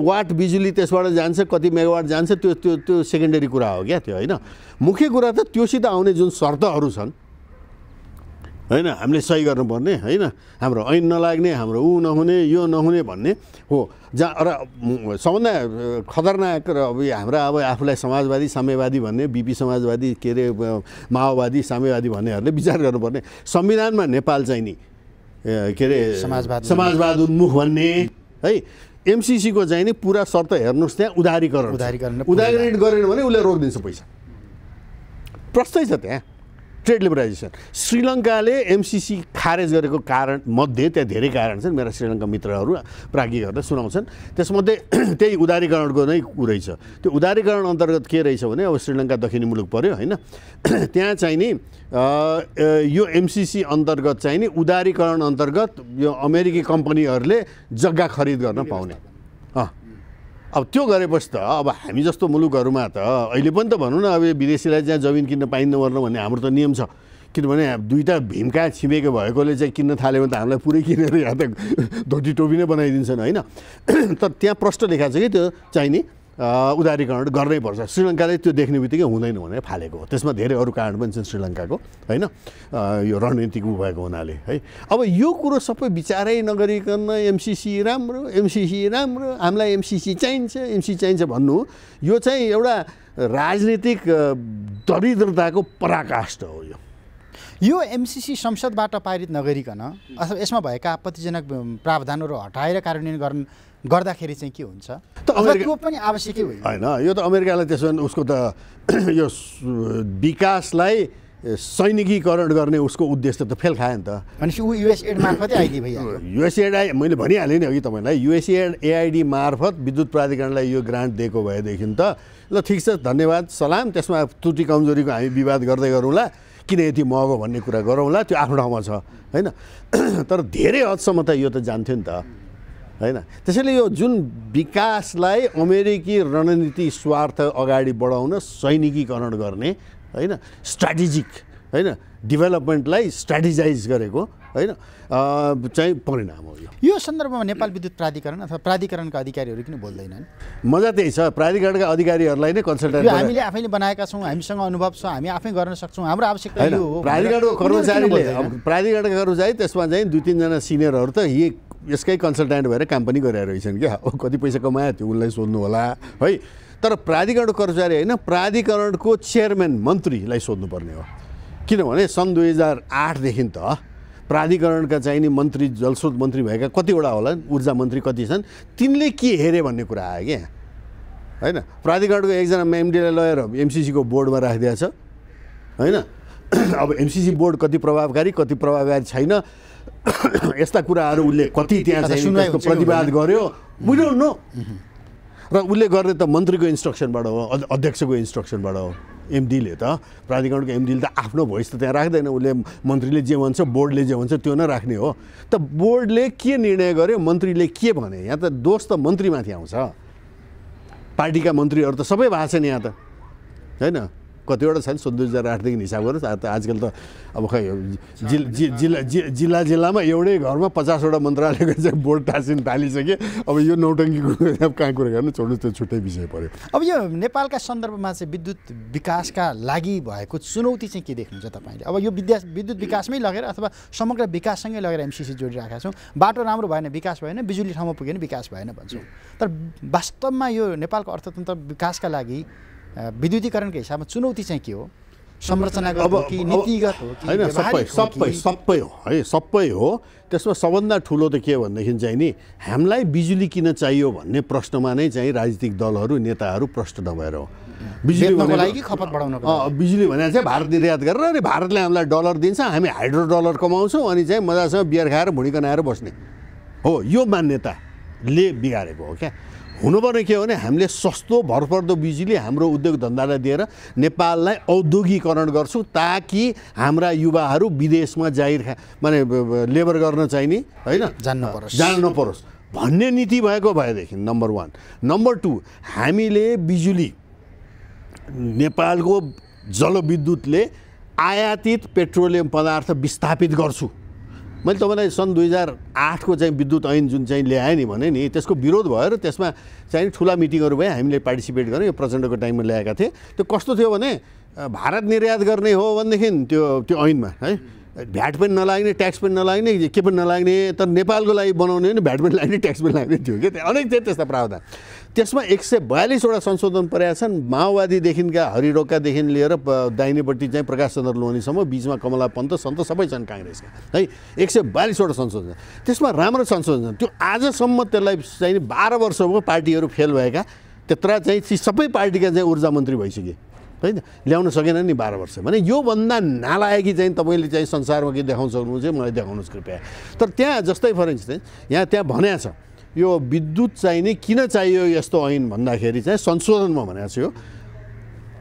वाट बिजुली त्यसबाट जान्छ कति मेगावाट जान्छ त्यो त्यो त्यो सेकेन्डरी कुरा हो क्या त्यो होइन मुख्य कुरा त त्योसित आउने जुन शर्तहरू छन् होइन हामीले सही गर्नुपर्ने होइन हाम्रो ऐन नलाग्ने हाम्रो ऊ नहुने यो नहुने भन्ने हो जहाँ र सबभन्दा खतरनाक र अब हाम्रा अब आफूलाई समाजवादी साम्यवादी भन्ने बिपी समाजवादी के अरे माओवादी साम्यवादी भन्नेहरूले विचार गर्नुपर्ने संविधानमा नेपाल चाहिँ नि के अरे समाजवाद समाजवाद उन्मुख भन्ने है एमसिसीको चाहिँ नि पुरा शर्त हेर्नुहोस् त्यहाँ उदारीकरण उदारीकरण उदारीकरण गरेन भने उसले रोकिदिन्छ पैसा प्रस्तै छ त्यहाँ ट्रेड लिबराइजेसन श्रीलङ्काले एमसिसी खारेज गरेको कारण मध्ये त्यहाँ धेरै कारण छन् मेरा श्रीलङ्का मित्रहरू प्राज्ञहरूले सुनाउँछन् त्यसमध्ये *clears throat* त्यही उदारीकरणको नै कुरै रहेछ त्यो उदारीकरण अन्तर्गत के रहेछ भने अब श्रीलङ्का दक्षिणी मुलुक पऱ्यो होइन *clears throat* त्यहाँ चाहिँ नि यो एमसिसी अन्तर्गत चाहिँ नि उदारीकरण अन्तर्गत यो अमेरिकी कम्पनीहरूले जग्गा खरिद गर्न पाउने अब त्यो गरेपछि त अब हामी जस्तो मुलुकहरूमा त अहिले पनि त भनौँ न अब विदेशीलाई चाहिँ जमिन किन्न पाइन्न वर्न भन्ने हाम्रो त नियम छ किनभने दुईवटा भीमका छिमेको भएकोले चाहिँ किन्न थाल्यो भने त हामीलाई पुरै किनेर या त धोटी टोपी नै बनाइदिन्छन् होइन *clears throat* तर त्यहाँ प्रश्न लेखाएको छ कि त्यो चाहिने उदारीकरण गर्नैपर्छ श्रीलङ्काले त्यो देख्ने बित्तिकै हुँदैन भनेर फालेको हो त्यसमा धेरै अरू कारण पनि छन् श्रीलङ्काको होइन यो रणनीतिक भएको हुनाले है अब यो कुरो सबै विचारै नगरिकन एमसिसी राम्रो एमसिसी राम्रो हामीलाई एमसिसी चाहिन्छ एमसिसी चाहिन्छ भन्नु यो चाहिँ एउटा राजनीतिक दरिद्रताको पराकाष्ठ हो यो यो एमसिसी संसदबाट पारित नगरिकन अथवा यसमा भएका आपत्तिजनक प्रावधानहरू हटाएर कार्यान्वयन गर्न गर्दाखेरि चाहिँ के हुन्छ त त्यो पनि आवश्यकै होइन होइन यो त अमेरिकालाई त्यसो भने उसको त *clears throat* यो विकासलाई सैनिकीकरण गर्ने उसको उद्देश्य त फेल खायो नि त भनेपछि ऊ युएसएड मार्फतै आइदियो युएसएड आई मैले भनिहालेँ नि अघि तपाईँलाई युएसएड एआइडी मार्फत विद्युत प्राधिकरणलाई यो ग्रान्ट दिएको भएदेखि त ल ठिक छ धन्यवाद सलाम त्यसमा त्रुटि कमजोरीको हामी विवाद गर्दै गरौँला किन यति महँगो भन्ने कुरा गरौँला त्यो आफ्नो ठाउँमा छ होइन *clears throat* तर धेरै हदसम्म त यो त जान्थ्यो नि त होइन त्यसैले यो जुन विकासलाई अमेरिकी रणनीति स्वार्थ अगाडि बढाउन सैनिकीकरण गर्ने होइन स्ट्राटेजिक होइन डेभलपमेन्टलाई स्ट्राटेजाइज गरेको होइन चाहिँ परिणाम हो यो सन्दर्भमा नेपाल विद्युत प्राधिकरण अथवा प्राधिकरणका अधिकारीहरू किन बोल्दैनन् मजा त्यही छ प्राधिकरणका अधिकारीहरूलाई नै कन्सल्टेन्ट हामीले आफैले बनाएका छौँ हामीसँग अनुभव छ हामी आफै गर्न सक्छौँ हाम्रो आवश्यकता प्राधिकरणको कर्मचारीले प्राधिकरणका कर्मचारी त्यसमा चाहिँ दुई तिनजना सिनियरहरू त यी यसकै कन्सल्ट्यान्ट भएर काम पनि गरेर रहेछन् क्या हो कति पैसा कमायो त्यो उनलाई सोध्नु होला है तर प्राधिकरणको कर्मचारी होइन प्राधिकरणको चेयरम्यान मन्त्रीलाई सोध्नुपर्ने हो किनभने सन् दुई हजार आठदेखि त प्राधिकरणका चाहिने मन्त्री जलस्रोत मन्त्री भएका कतिवटा होला ऊर्जा मन्त्री कति छन् तिनले के हेरे भन्ने कुरा आयो क्या होइन प्राधिकरणको एकजना एमडीलाई लगेर एमसिसीको बोर्डमा राखिदिएको छ होइन अब एमसिसी बोर्ड कति प्रभावकारी कति प्रभावकारी छैन यस्ता कुराहरू उसले कति त्यहाँ चाहिँ प्रतिवाद गर्यो वी डोन्ट र उसले गर्ने त मन्त्रीको इन्स्ट्रक्सनबाट हो अध्यक्षको इन्स्ट्रक्सनबाट हो एमडीले त प्राधिकरणको एमडीले त आफ्नो भोइस त त्यहाँ राख्दैन उसले मन्त्रीले जे भन्छ बोर्डले जे भन्छ त्यो नै राख्ने हो त बोर्डले के निर्णय गर्यो मन्त्रीले के भने यहाँ त दोष त मन्त्रीमाथि आउँछ पार्टीका मन्त्रीहरू त सबै भएको छ नि यहाँ त होइन कतिवटा छन् सन् दुई हजार हिसाब गर्नुहोस् आजकल त अब खै जिल्ला जिल्ला जिल्लामा एउटै घरमा पचासवटा मन्त्रालयको चाहिँ बोर्ड टासिन थालिसक्यो अब यो नौटङ्कीको अब कहाँ कुरा गर्नु छोड्नुहोस् त्यो छुट्टै विषय पऱ्यो अब यो नेपालका सन्दर्भमा चाहिँ विद्युत विकासका लागि भएको चुनौती चाहिँ के देख्नुहुन्छ तपाईँले अब यो विद्या विद्युत विकासमै लगेर अथवा समग्र विकाससँगै लगेर एमसिसी जोडिरहेका छौँ बाटो राम्रो भएन विकास भएन बिजुली ठाउँमा पुगेन विकास भएन भन्छौँ तर वास्तवमा यो नेपालको अर्थतन्त्र विकासका लागि विद्युतीकरणको हिसाबमा चुनौती चाहिँ के हो संरचनागत हो कि नीतिगत हो होइन सबै सबै सबै हो है सबै हो त्यसमा सबभन्दा ठुलो त के हो भनेदेखि चाहिँ नि हामीलाई बिजुली किन चाहियो भन्ने प्रश्नमा नै चाहिँ राजनीतिक दलहरू नेताहरू प्रश्न नभएर हो बिजुली खपत बिजुली भनेर चाहिँ भारत निर्यात गरेर अनि भारतले हामीलाई डलर दिन्छ हामी हाइड्रो डलर कमाउँछौँ अनि चाहिँ मजासँग बियर खाएर भुँडी कनाएर बस्ने हो यो मान्यताले बिगारेको हो क्या हुनुपर्ने के हो भने हामीले सस्तो भरपर्दो बिजुली हाम्रो उद्योग धन्दालाई दिएर नेपाललाई औद्योगिकरण गर्छौँ ताकि हाम्रा युवाहरू विदेशमा जाहिर माने लेबर गर्न चाहिने होइन जान्न नपरोस् जान नपरोस् भन्ने नीति भएको भएदेखि नम्बर वान नम्बर टू हामीले बिजुली नेपालको जलविद्युतले आयातित पेट्रोलियम पदार्थ विस्थापित गर्छु मैले तपाईँलाई सन् दुई हजार आठको चाहिँ विद्युत ऐन जुन चाहिँ ल्याएँ नि भने नि त्यसको विरोध भयो र त्यसमा चाहिँ ठुला मिटिङहरू भयो हामीले पार्टिसिपेट गऱ्यौँ यो प्रचण्डको टाइममा ल्याएका थिएँ त्यो कस्तो थियो भने भारत निर्यात गर्ने हो भनेदेखि त्यो त्यो ऐनमा है भ्याट पनि नलाग्ने ट्याक्स पनि नलाग्ने के पनि नलाग्ने तर नेपालको लागि बनाउने भने भ्याट पनि लाग्ने ट्याक्स पनि लाग्ने थियो क्या अनेक थियो त्यस्ता प्रावधान त्यसमा एक सय बयालिसवटा संशोधन परेका छन् माओवादीदेखिका हरिरोकादेखि लिएर दाहिनेपट्टि चाहिँ प्रकाश चन्द्र लोनीसम्म बिचमा कमला पन्त सन्त सबै छन् काङ्ग्रेसका है एक सय बयालिसवटा संशोधन त्यसमा राम्रो संशोधन त्यो आजसम्म त्यसलाई चाहिँ बाह्र वर्षको पार्टीहरू फेल भएका त्यत्र चाहिँ सबै पार्टीका चाहिँ ऊर्जा मन्त्री भइसके होइन ल्याउन सकेन नि बाह्र वर्ष भने योभन्दा नालायकी चाहिँ तपाईँले चाहिँ संसारमा के देखाउन सक्नुहुन्छ मलाई देखाउनुहोस् कृपया तर त्यहाँ जस्तै फर इन्स्टेन्स यहाँ त्यहाँ भन्या छ यो विद्युत चाहिने किन चाहियो यस्तो ऐन भन्दाखेरि चाहिँ संशोधनमा भनेको छ यो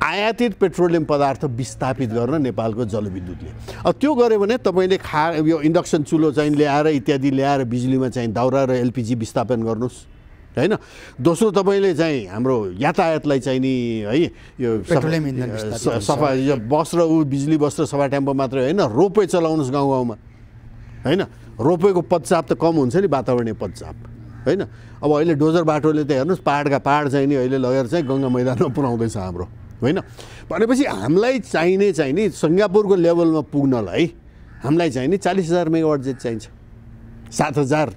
आयातित पेट्रोलियम पदार्थ विस्थापित गर्न नेपालको जलविद्युतले अब त्यो गऱ्यो भने तपाईँले खा यो इन्डक्सन चुलो चाहिँ ल्याएर इत्यादि ल्याएर बिजुलीमा चाहिँ दाउरा र एलपिजी विस्थापन गर्नुहोस् होइन दोस्रो तपाईँले चाहिँ हाम्रो यातायातलाई चाहिँ नि है यो सफा बस र ऊ बिजुली बस र सफा टेम्पो मात्रै होइन रोपवे चलाउनुहोस् गाउँ गाउँमा होइन रोपवेको पदचाप त कम हुन्छ नि वातावरणीय पदचाप होइन अब अहिले डोजर बाटोले त हेर्नुहोस् पाहाडका पाहाड चाहिँ नि अहिले लगेर चाहिँ गङ्गा मैदानमा पुऱ्याउँदैछ हाम्रो होइन भनेपछि हामीलाई चाहिने चाहिँ नि सिङ्गापुरको लेभलमा पुग्नलाई हामीलाई चाहिने चालिस हजार मेगावाट जेट चाहिन्छ सात हजार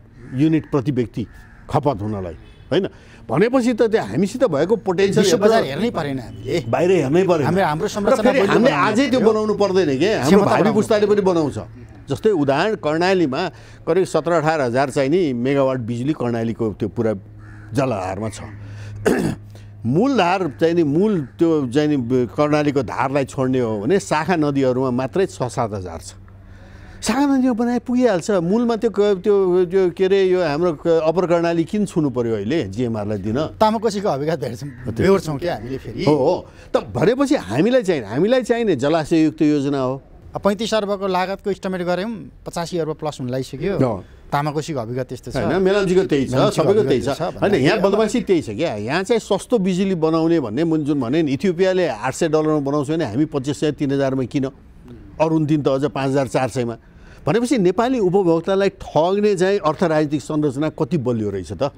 युनिट प्रति व्यक्ति खपत हुनलाई होइन भनेपछि त त्यो हामीसित भएको पोटेन्सियल हेर्नै परेन हामीले बाहिर हेर्नै परेन हामीले आजै त्यो बनाउनु पर्दैन के हाम्रो भावी पुस्ताले पनि बनाउँछ जस्तै उदाहरण कर्णालीमा करिब सत्र अठार हजार चाहिँ नि मेगावाट बिजुली कर्णालीको त्यो पुरा जलधारमा छ *clears throat* मूलधार नि मूल त्यो चाहिँ नि कर्णालीको धारलाई छोड्ने हो भने शाखा नदीहरूमा मात्रै छ सात हजार छ सागनजीमा बनाए पुगिहाल्छ मूलमा त्यो त्यो त्यो के अरे यो हाम्रो अपर कर्णाली किन छुनु पर्यो अहिले जिएमआरलाई दिन तामाकोसीको हविका हेर्छौँ क्या हामीले फेरि हो हो त भनेपछि हामीलाई चाहिने हामीलाई चाहिने जलाशययुक्त योजना हो पैँतिस अर्बको लागतको इस्टिमेट गऱ्यौँ पचासी अर्ब प्लस हुन लागिसक्यो तामाकोसीको हविका त्यस्तो छ होइन मेलाजीको त्यही छ सबैको त्यही छ होइन यहाँ बदमासी त्यही छ क्या यहाँ चाहिँ सस्तो बिजुली बनाउने भन्ने जुन भने नि इथियोपियाले आठ सय डलरमा बनाउँछ भने हामी पच्चिस सय तिन हजारमा किन अरुण दिन त अझ पाँच हजार चार सयमा भनेपछि नेपाली उपभोक्तालाई ठग्ने चाहिँ अर्थ राजनीतिक संरचना कति बलियो रहेछ त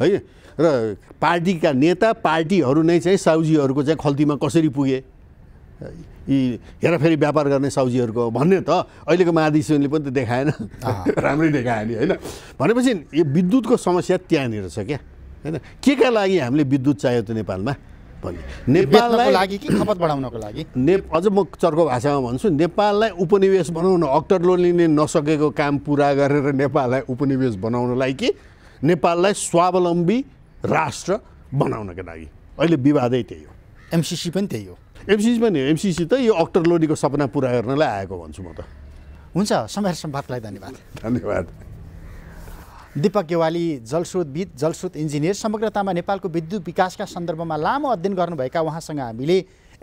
है र पार्टीका नेता पार्टीहरू नै चाहिँ साउजीहरूको चाहिँ खल्तीमा कसरी पुगे यी हेराफेरि व्यापार गर्ने साउजीहरूको भन्ने त अहिलेको महाधिवेशनले पनि त देखाएन राम्रै देखाएन नि होइन भनेपछि यो विद्युतको समस्या त्यहाँनिर छ क्या होइन के का लागि हामीले विद्युत चाहियो त नेपालमा भन्ने नेपाललाई लागि कि खपत बढाउनको लागि ने अझ म चर्को भाषामा भन्छु नेपाललाई उपनिवेश बनाउन अक्टर लोलीले नसकेको काम पुरा गरेर नेपाललाई उपनिवेश बनाउनलाई कि नेपाललाई स्वावलम्बी राष्ट्र बनाउनका लागि अहिले विवादै त्यही हो एमसिसी पनि त्यही हो एमसिसी पनि एमसिसी त यो अक्टर लोलीको सपना पुरा गर्नलाई आएको भन्छु म त हुन्छ समय सम्वादलाई धन्यवाद धन्यवाद दिपक गेवाली जलस्रोतविद जलस्रोत इन्जिनियर समग्रतामा नेपालको विद्युत विकासका सन्दर्भमा लामो अध्ययन गर्नुभएका उहाँसँग हामीले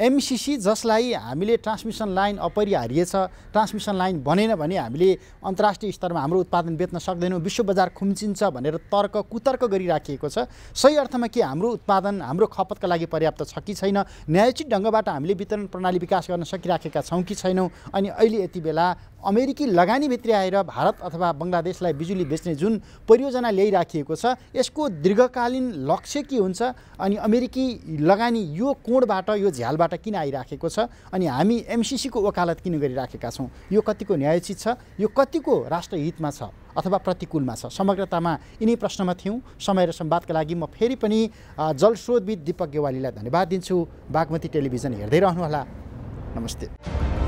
एमसिसी जसलाई हामीले ट्रान्समिसन लाइन अपरिहार्य छ ट्रान्समिसन लाइन बनेन भने हामीले अन्तर्राष्ट्रिय स्तरमा हाम्रो उत्पादन बेच्न सक्दैनौँ विश्व बजार खुम्चिन्छ भनेर तर्क कुतर्क गरिराखिएको छ सही अर्थमा के हाम्रो उत्पादन हाम्रो खपतका लागि पर्याप्त छ कि छैन न्यायोचित ढङ्गबाट हामीले वितरण प्रणाली विकास गर्न सकिराखेका छौँ कि छैनौँ अनि अहिले यति बेला अमेरिकी लगानीभित्र आएर भारत अथवा बङ्गलादेशलाई बिजुली बेच्ने जुन परियोजना ल्याइराखिएको छ यसको दीर्घकालीन लक्ष्य के हुन्छ अनि अमेरिकी लगानी यो कोणबाट यो झ्यालबाट बाहिरबाट किन आइराखेको छ अनि हामी एमसिसीको वकालत किन गरिराखेका छौँ यो कतिको न्यायोचित छ यो कतिको राष्ट्रहितमा छ अथवा प्रतिकूलमा छ समग्रतामा यिनै प्रश्नमा थियौँ समय र सम्वादका लागि म फेरि पनि जलस्रोतविद दीपक गेवालीलाई धन्यवाद दिन्छु बागमती टेलिभिजन हेर्दै रहनुहोला नमस्ते